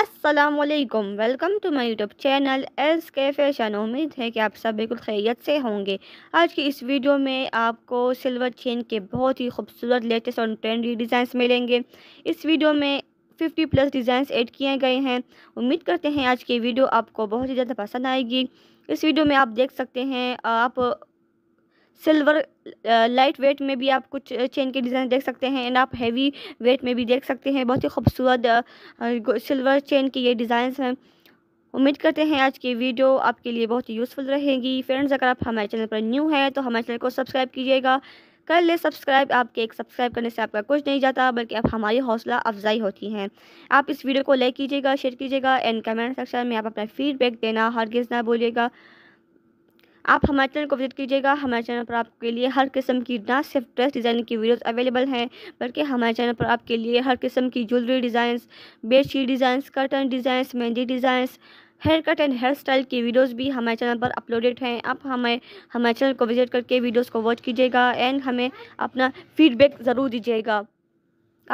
असलकम welcome to my YouTube channel S K Fashion उम्मीद है कि आप सब बिल्कुल खैरियत से होंगे आज की इस वीडियो में आपको सिल्वर चेन के बहुत ही खूबसूरत लेटेस्ट और ट्रेंडी डिज़ाइंस मिलेंगे इस वीडियो में 50 प्लस डिज़ाइंस ऐड किए गए हैं उम्मीद करते हैं आज की वीडियो आपको बहुत ही ज़्यादा पसंद आएगी इस वीडियो में आप देख सकते हैं आप सिल्वर लाइट वेट में भी आप कुछ चेन के डिज़ाइन देख सकते हैं एंड आप हैवी वेट में भी देख सकते हैं बहुत ही खूबसूरत सिल्वर चेन के ये डिज़ाइन हैं उम्मीद करते हैं आज की वीडियो आपके लिए बहुत ही यूज़फुल रहेगी फ्रेंड्स अगर आप हमारे चैनल पर न्यू हैं तो हमारे चैनल को सब्सक्राइब कीजिएगा कर ले सब्सक्राइब आपके एक सब्सक्राइब करने से आपका कुछ नहीं जाता बल्कि आप हमारी हौसला अफजाई होती हैं आप इस वीडियो को लाइक कीजिएगा शेयर कीजिएगा एंड कमेंट सेक्शन में आप अपना फीडबैक देना हर ना बोलिएगा आप हमारे चैनल को विजिट कीजिएगा हमारे चैनल पर आपके लिए हर किस्म की ना सिर्फ ड्रेस डिज़ाइन की वीडियोस अवेलेबल हैं बल्कि हमारे चैनल पर आपके लिए हर किस्म की jewellery designs bedsheet designs curtain designs mehndi designs hair cut and hair style की वीडियोस भी हमारे चैनल पर अपलोडेड हैं आप हमें हमारे चैनल को विजिट करके वीडियोस को वॉच कीजिएगा एंड हमें अपना फीडबैक ज़रूर दीजिएगा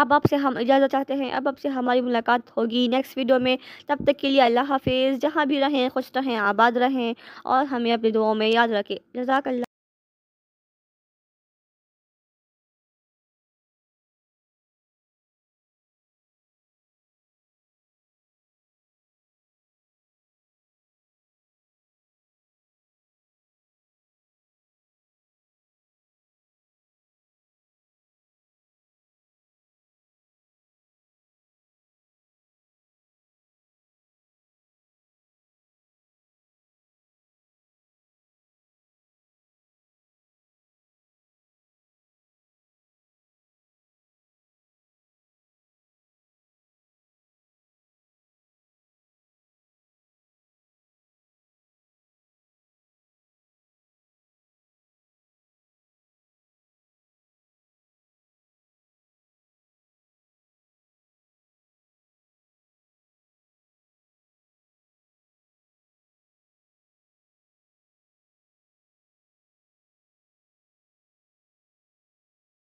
अब आपसे हम इजाज़त चाहते हैं अब आपसे हमारी मुलाकात होगी नेक्स्ट वीडियो में तब तक के लिए अल्लाह हाफिज़ जहाँ भी रहें खुश रहें आबाद रहें और हमें अपनी दुआओं में याद रखें जजाकल्ला